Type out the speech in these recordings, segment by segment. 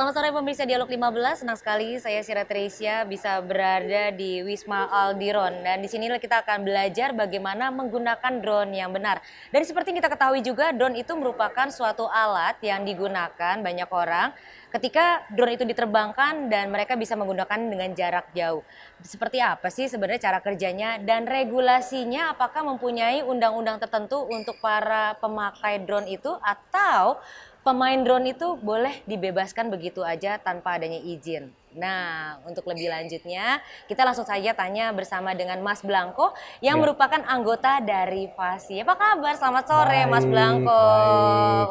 selamat sore pemirsa Dialog 15. Senang sekali saya Sira Teresia bisa berada di Wisma Aldiron. Dan di sini kita akan belajar bagaimana menggunakan drone yang benar. Dan seperti kita ketahui juga, drone itu merupakan suatu alat yang digunakan banyak orang ketika drone itu diterbangkan dan mereka bisa menggunakan dengan jarak jauh. Seperti apa sih sebenarnya cara kerjanya dan regulasinya apakah mempunyai undang-undang tertentu untuk para pemakai drone itu atau pemain drone itu boleh dibebaskan begitu aja tanpa adanya izin. Nah, untuk lebih lanjutnya, kita langsung saja tanya bersama dengan Mas Blanko yang ya. merupakan anggota dari Fasi. Apa kabar? Selamat sore, baik, Mas Blanko.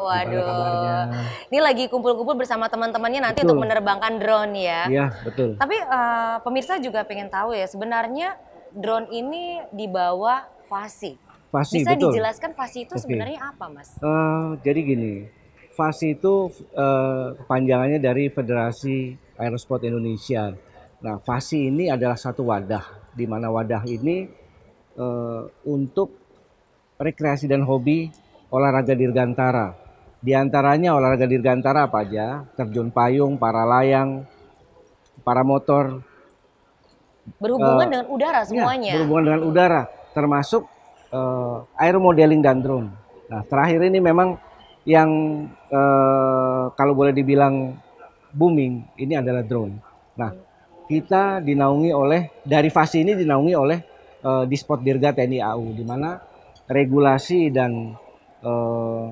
Baik. Waduh. Ini lagi kumpul-kumpul bersama teman-temannya nanti betul. untuk menerbangkan drone ya. Iya, betul. Tapi uh, pemirsa juga pengen tahu ya, sebenarnya drone ini dibawa Fasi. Fasi, Bisa betul. dijelaskan Fasi itu okay. sebenarnya apa, Mas? Uh, jadi gini, FASI itu eh, dari Federasi Aerosport Indonesia. Nah, FASI ini adalah satu wadah di mana wadah ini eh, untuk rekreasi dan hobi olahraga dirgantara. Di antaranya olahraga dirgantara apa aja? Terjun payung, para layang, para motor. Berhubungan uh, dengan udara iya, semuanya. Ya, berhubungan dengan udara, termasuk uh, eh, aeromodeling dan drone. Nah, terakhir ini memang yang eh, kalau boleh dibilang booming ini adalah drone. Nah, kita dinaungi oleh dari fase ini dinaungi oleh eh, Dispot Dirga TNI AU di mana regulasi dan eh,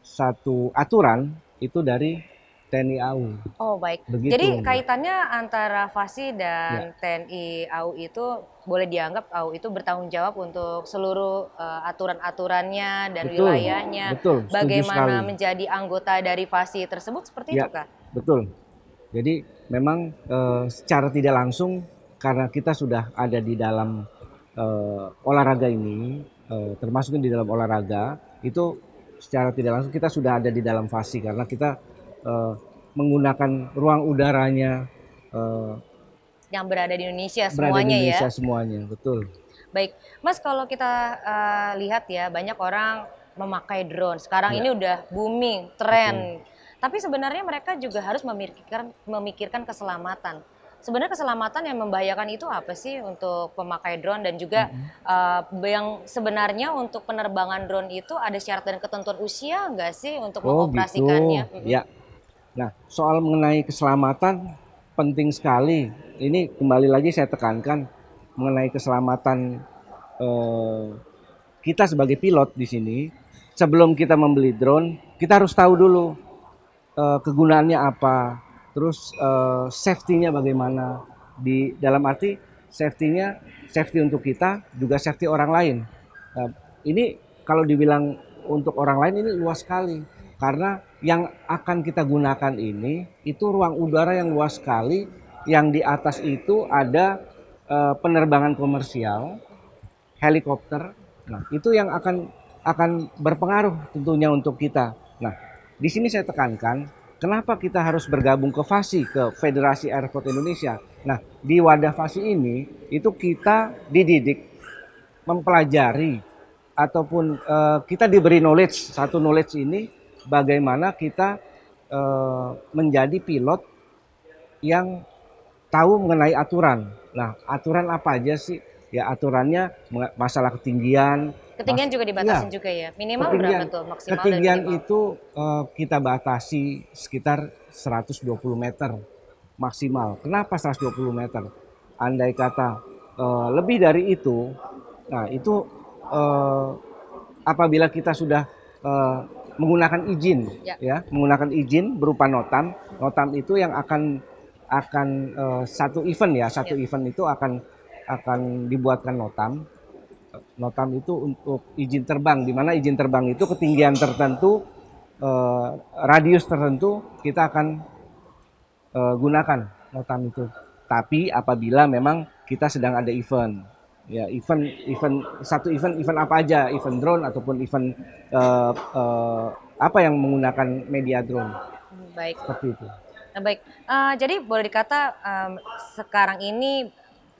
satu aturan itu dari TNI AU. Oh baik. Begitu, Jadi kaitannya antara FASI dan ya. TNI AU itu boleh dianggap AU itu bertanggung jawab untuk seluruh uh, aturan-aturannya dan betul, wilayahnya. Betul. Bagaimana sekali. menjadi anggota dari FASI tersebut seperti ya, itu kak? Betul. Jadi memang uh, secara tidak langsung karena kita sudah ada di dalam uh, olahraga ini, uh, termasuk di dalam olahraga itu secara tidak langsung kita sudah ada di dalam FASI karena kita uh, menggunakan ruang udaranya uh, yang berada di Indonesia semuanya di ya? Indonesia ya. semuanya, betul. Baik, Mas kalau kita uh, lihat ya banyak orang memakai drone. Sekarang ya. ini udah booming, tren. Tapi sebenarnya mereka juga harus memikirkan memikirkan keselamatan. Sebenarnya keselamatan yang membahayakan itu apa sih untuk pemakai drone dan juga mm-hmm. uh, yang sebenarnya untuk penerbangan drone itu ada syarat dan ketentuan usia nggak sih untuk oh, gitu. mengoperasikannya? Gitu. Mm-hmm. Ya, Nah, soal mengenai keselamatan penting sekali. Ini kembali lagi saya tekankan mengenai keselamatan eh, kita sebagai pilot di sini. Sebelum kita membeli drone, kita harus tahu dulu eh, kegunaannya apa, terus eh, safety-nya bagaimana. Di dalam arti safety-nya safety untuk kita juga safety orang lain. Nah, ini kalau dibilang untuk orang lain ini luas sekali karena yang akan kita gunakan ini itu ruang udara yang luas sekali, yang di atas itu ada e, penerbangan komersial, helikopter. Nah, itu yang akan akan berpengaruh tentunya untuk kita. Nah, di sini saya tekankan kenapa kita harus bergabung ke FASI, ke Federasi Airport Indonesia. Nah, di wadah FASI ini itu kita dididik mempelajari ataupun uh, kita diberi knowledge, satu knowledge ini bagaimana kita e, menjadi pilot yang tahu mengenai aturan. Nah, aturan apa aja sih? Ya aturannya masalah ketinggian. Ketinggian mas juga iya, dibatasi ya, juga ya. Minimal berapa tuh maksimal Ketinggian minimal? itu e, kita batasi sekitar 120 meter maksimal. Kenapa 120 meter? Andai kata e, lebih dari itu, nah itu e, apabila kita sudah uh, menggunakan izin ya. ya menggunakan izin berupa notam notam itu yang akan akan uh, satu event ya satu ya. event itu akan akan dibuatkan notam notam itu untuk izin terbang di mana izin terbang itu ketinggian tertentu uh, radius tertentu kita akan uh, gunakan notam itu tapi apabila memang kita sedang ada event ya event event satu event event apa aja event drone ataupun event uh, uh, apa yang menggunakan media drone baik seperti itu nah, baik uh, jadi boleh dikata um, sekarang ini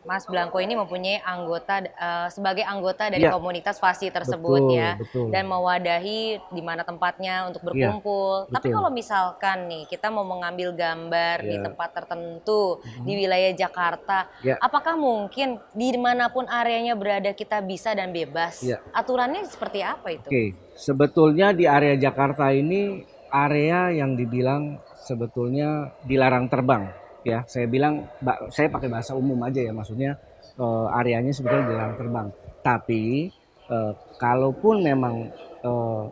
Mas Blanko ini mempunyai anggota uh, sebagai anggota dari ya. komunitas fasi tersebut betul, ya betul. dan mewadahi di mana tempatnya untuk iya, berkumpul. Ya, Tapi kalau misalkan nih kita mau mengambil gambar ya. di iya. tempat tertentu hmm. di wilayah Jakarta, ya. apakah mungkin di manapun areanya berada kita bisa dan bebas? Ya. Aturannya seperti apa itu? Oke, sebetulnya di area Jakarta ini area yang dibilang sebetulnya dilarang terbang ya saya bilang saya pakai bahasa umum aja ya maksudnya uh, areanya sebetulnya jalan terbang tapi uh, kalaupun memang uh,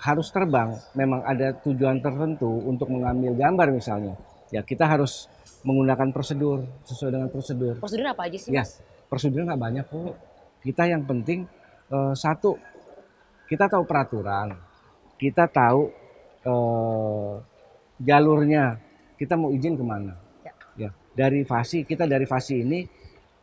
harus terbang memang ada tujuan tertentu untuk mengambil gambar misalnya ya kita harus menggunakan prosedur sesuai dengan prosedur prosedur apa aja sih ya prosedur nggak banyak kok kita yang penting uh, satu kita tahu peraturan kita tahu uh, jalurnya kita mau izin kemana dari fasi kita dari fasi ini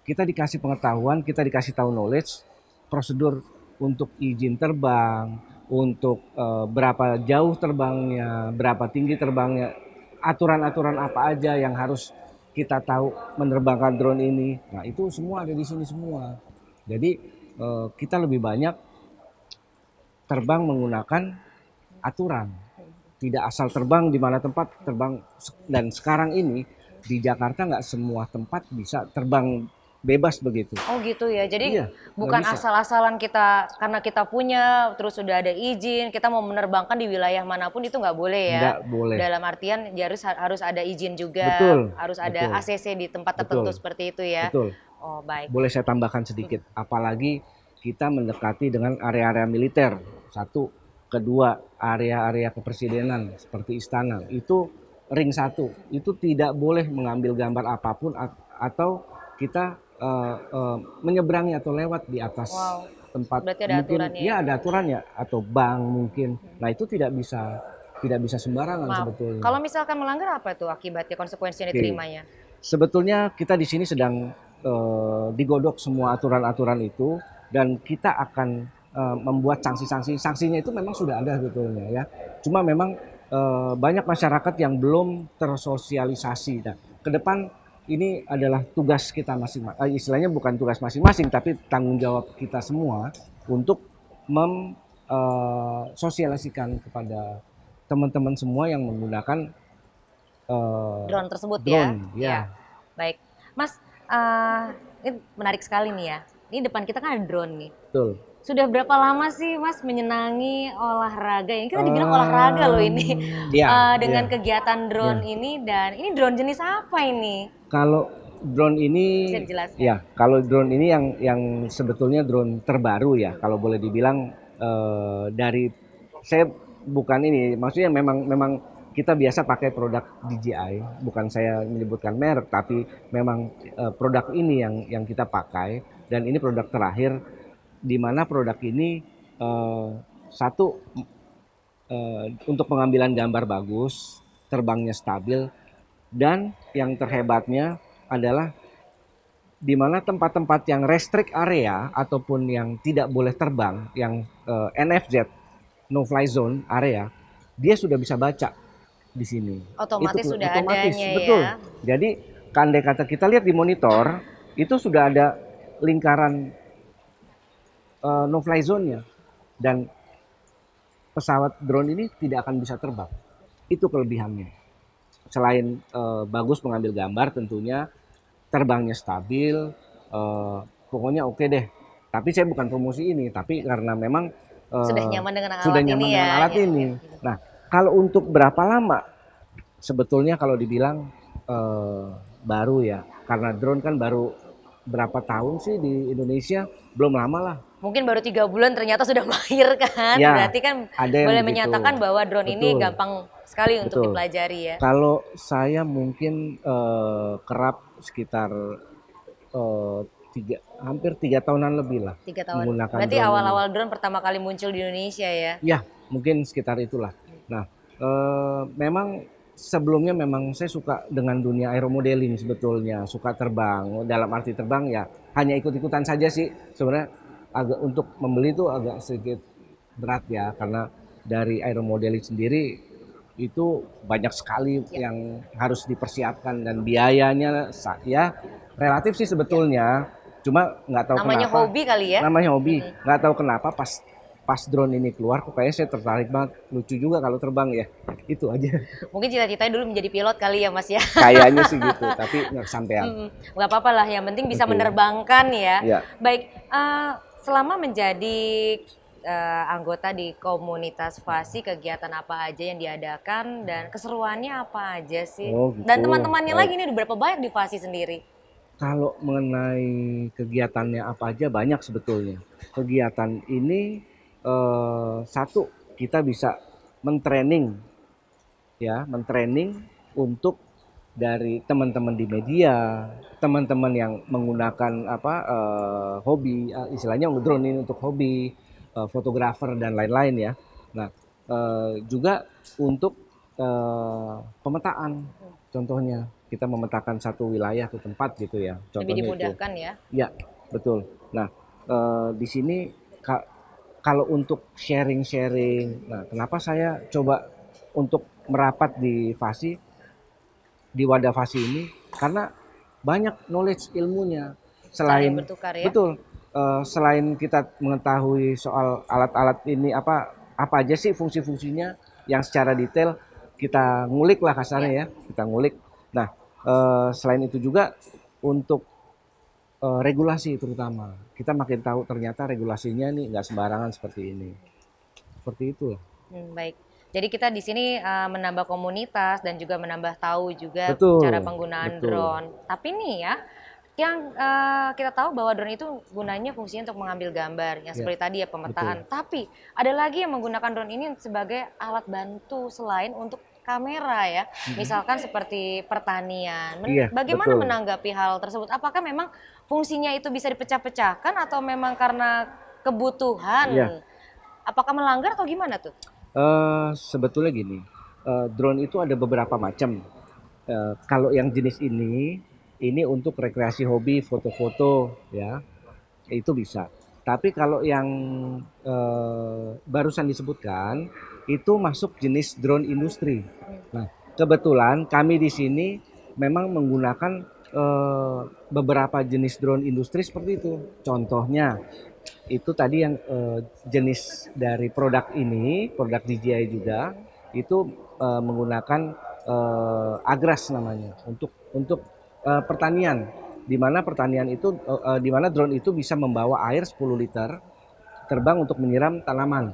kita dikasih pengetahuan, kita dikasih tahu knowledge, prosedur untuk izin terbang, untuk e, berapa jauh terbangnya, berapa tinggi terbangnya, aturan-aturan apa aja yang harus kita tahu menerbangkan drone ini. Nah, itu semua ada di sini semua. Jadi e, kita lebih banyak terbang menggunakan aturan. Tidak asal terbang di mana tempat terbang dan sekarang ini di Jakarta nggak semua tempat bisa terbang bebas begitu. Oh gitu ya. Jadi iya, bukan asal-asalan kita karena kita punya terus sudah ada izin kita mau menerbangkan di wilayah manapun itu nggak boleh ya. Nggak boleh. Dalam artian ya harus harus ada izin juga. Betul. Harus ada betul. ACC di tempat tertentu betul, seperti itu ya. Betul. Oh baik. Boleh saya tambahkan sedikit. Mm. Apalagi kita mendekati dengan area-area militer. Satu, kedua area-area kepresidenan seperti istana itu ring satu itu tidak boleh mengambil gambar apapun atau kita uh, uh, menyeberangi atau lewat di atas wow. tempat Berarti ada mungkin aturannya. Ya, ya ada aturannya atau bank mungkin hmm. nah itu tidak bisa tidak bisa sembarangan Maaf. sebetulnya kalau misalkan melanggar apa tuh akibatnya konsekuensi yang diterimanya okay. sebetulnya kita di sini sedang uh, digodok semua aturan-aturan itu dan kita akan uh, membuat sanksi-sanksi sanksinya itu memang sudah ada sebetulnya ya cuma memang Eh, banyak masyarakat yang belum tersosialisasi. Nah, ke depan ini adalah tugas kita masing-masing. Uh, eh, istilahnya bukan tugas masing-masing, tapi tanggung jawab kita semua untuk mensosialisasikan eh, uh, kepada teman-teman semua yang menggunakan uh, drone tersebut ya? drone, ya. ya. Baik, Mas, uh, ini menarik sekali nih ya. Ini depan kita kan ada drone nih. Betul sudah berapa lama sih Mas menyenangi olahraga? Ini kita dibilang olahraga loh ini. Iya, uh, dengan iya. kegiatan drone iya. ini dan ini drone jenis apa ini? Kalau drone ini Ya, kalau drone ini yang yang sebetulnya drone terbaru ya kalau boleh dibilang uh, dari saya bukan ini, maksudnya memang memang kita biasa pakai produk DJI, bukan saya menyebutkan merek, tapi memang uh, produk ini yang yang kita pakai dan ini produk terakhir di mana produk ini uh, satu uh, untuk pengambilan gambar bagus, terbangnya stabil, dan yang terhebatnya adalah di mana tempat-tempat yang restrict area ataupun yang tidak boleh terbang, yang uh, eh, NFZ no fly zone area, dia sudah bisa baca di sini. Otomatis itu, sudah otomatis, adanya betul. ya. Jadi kandai kata kita lihat di monitor itu sudah ada lingkaran uh, eh, no fly zone-nya dan pesawat drone ini tidak akan bisa terbang. Itu kelebihannya. Selain uh, bagus mengambil gambar tentunya terbangnya stabil, uh, pokoknya oke okay deh. Tapi saya bukan promosi ini, tapi karena memang uh, sudah nyaman dengan alat sudah nyaman ini dengan ya. alat gitu. ini. Nah, kalau untuk berapa lama? Sebetulnya kalau dibilang uh, baru ya, karena drone kan baru berapa tahun sih di Indonesia belum lama lah mungkin baru tiga bulan ternyata sudah mahir kan ya, berarti kan boleh gitu. menyatakan bahwa drone Betul. ini gampang sekali Betul. untuk dipelajari ya kalau saya mungkin uh, kerap sekitar uh, tiga hampir tiga tahunan lebih lah tiga tahun menggunakan berarti awal-awal drone. drone pertama kali muncul di Indonesia ya ya mungkin sekitar itulah nah uh, memang sebelumnya memang saya suka dengan dunia aeromodeling sebetulnya, suka terbang. Dalam arti terbang ya hanya ikut-ikutan saja sih. Sebenarnya agak untuk membeli itu agak sedikit berat ya karena dari aeromodeling sendiri itu banyak sekali ya. yang harus dipersiapkan dan biayanya ya relatif sih sebetulnya. Ya. Cuma nggak tahu Namanya kenapa. Namanya hobi kali ya. Namanya hobi. Hmm. Nggak hmm. tahu kenapa pas pas drone ini keluar kok kayaknya saya tertarik banget lucu juga kalau terbang ya itu aja mungkin cita-citanya dulu menjadi pilot kali ya mas ya kayaknya sih gitu tapi nggak sampai. nggak apa-apa lah yang penting bisa Betul. menerbangkan ya, ya. baik uh, selama menjadi uh, anggota di komunitas Fasi kegiatan apa aja yang diadakan dan keseruannya apa aja sih oh, gitu. dan teman-temannya oh. lagi ini berapa banyak di Fasi sendiri kalau mengenai kegiatannya apa aja banyak sebetulnya kegiatan ini Eh, satu kita bisa mentraining ya mentraining untuk dari teman-teman di media teman-teman yang menggunakan apa uh, hobi eh, istilahnya drone ini untuk hobi fotografer dan lain-lain ya nah uh, juga untuk uh, pemetaan contohnya kita memetakan satu wilayah ke tempat gitu ya contohnya lebih dimudahkan itu. ya ya betul nah uh, di sini kalau untuk sharing-sharing, nah kenapa saya coba untuk merapat di Fasi, di wadah Fasi ini, karena banyak knowledge ilmunya. Selain, ya? Betul. Uh, selain kita mengetahui soal alat-alat ini apa apa aja sih fungsi-fungsinya yang secara detail kita ngulik lah kasarnya ya, ya kita ngulik. Nah uh, selain itu juga untuk uh, regulasi terutama kita makin tahu ternyata regulasinya nih nggak sembarangan seperti ini seperti itu hmm, baik jadi kita di sini uh, menambah komunitas dan juga menambah tahu juga betul, cara penggunaan betul. drone tapi nih ya yang uh, kita tahu bahwa drone itu gunanya fungsinya untuk mengambil gambar yang ya. seperti ya, tadi ya pemetaan. Betul. Tapi ada lagi yang menggunakan drone ini sebagai alat bantu selain untuk kamera ya, misalkan seperti pertanian. Men iya, bagaimana betul. menanggapi hal tersebut? Apakah memang fungsinya itu bisa dipecah-pecahkan atau memang karena kebutuhan? Iya. Apakah melanggar atau gimana tuh? Uh, sebetulnya gini, uh, drone itu ada beberapa macam. Uh, kalau yang jenis ini, ini untuk rekreasi hobi, foto-foto, ya itu bisa. Tapi kalau yang uh, barusan disebutkan itu masuk jenis drone industri. Nah, kebetulan kami di sini memang menggunakan e, beberapa jenis drone industri seperti itu. Contohnya itu tadi yang e, jenis dari produk ini, produk DJI juga itu e, menggunakan e, agras namanya untuk untuk e, pertanian di mana pertanian itu e, di mana drone itu bisa membawa air 10 liter terbang untuk menyiram tanaman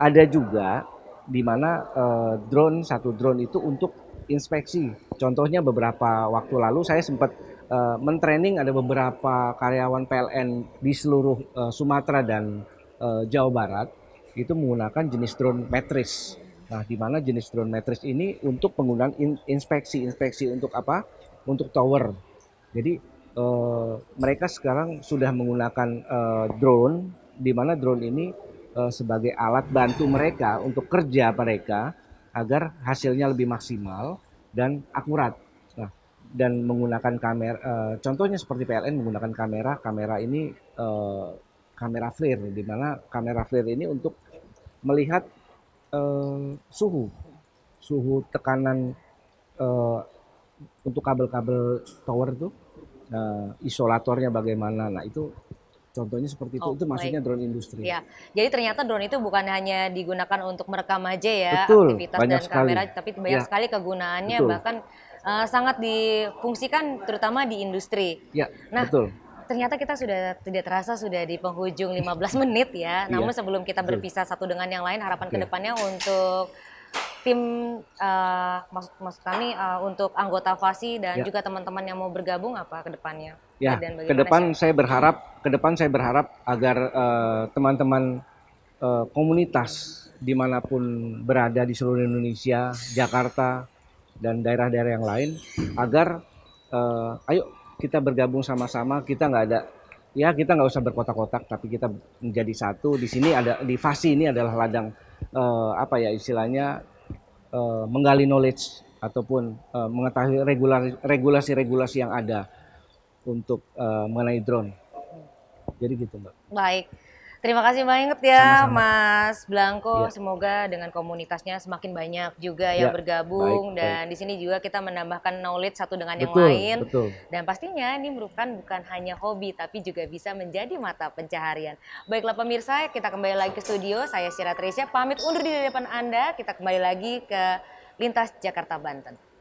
ada juga di mana uh, drone satu drone itu untuk inspeksi. Contohnya beberapa waktu lalu saya sempat uh, mentraining ada beberapa karyawan PLN di seluruh uh, Sumatera dan uh, Jawa Barat itu menggunakan jenis drone metris. Nah, di mana jenis drone metris ini untuk penggunaan in inspeksi, inspeksi untuk apa? Untuk tower. Jadi uh, mereka sekarang sudah menggunakan uh, drone, di mana drone ini Eh, sebagai alat bantu mereka untuk kerja mereka agar hasilnya lebih maksimal dan akurat. Nah, dan menggunakan kamera, uh, eh, contohnya seperti PLN menggunakan kamera, kamera ini uh, kamera flare di mana kamera flare ini untuk melihat uh, suhu, suhu tekanan uh, untuk kabel-kabel tower itu, uh, isolatornya bagaimana. Nah itu Contohnya seperti itu, oh, itu maksudnya drone industri. Ya. Jadi ternyata drone itu bukan hanya digunakan untuk merekam aja ya Betul, aktivitas dan sekali. kamera, tapi banyak ya. sekali kegunaannya Betul. bahkan uh, sangat difungsikan terutama di industri. Ya, nah, betul ternyata kita sudah tidak terasa sudah di penghujung 15 menit ya. Iya, Namun ya. sebelum kita berpisah satu dengan yang lain, harapan ke kedepannya iya. untuk tim uh, maksud maksud kami uh, untuk anggota Fasi dan ya. juga teman-teman yang mau bergabung apa kedepannya? ya, ke depan saya berharap ke depan saya berharap agar eh, teman-teman uh, uh, komunitas dimanapun berada di seluruh Indonesia, Jakarta dan daerah-daerah yang lain, agar uh, ayo kita bergabung sama-sama, kita nggak ada ya kita nggak usah berkotak-kotak, tapi kita menjadi satu. Di sini ada di Fasi ini adalah ladang uh, apa ya istilahnya uh, menggali knowledge ataupun uh, mengetahui regulasi-regulasi yang ada untuk uh, mengenai drone. Jadi gitu mbak. Baik. Terima kasih banyak ya Sama-sama. Mas Blanko. Ya. Semoga dengan komunitasnya semakin banyak juga yang ya. bergabung baik, dan di sini juga kita menambahkan knowledge satu dengan betul, yang lain. Betul. Dan pastinya ini merupakan bukan hanya hobi tapi juga bisa menjadi mata pencaharian. Baiklah pemirsa, kita kembali lagi ke studio. Saya Syirat Tresya pamit undur diri di depan Anda. Kita kembali lagi ke Lintas Jakarta Banten.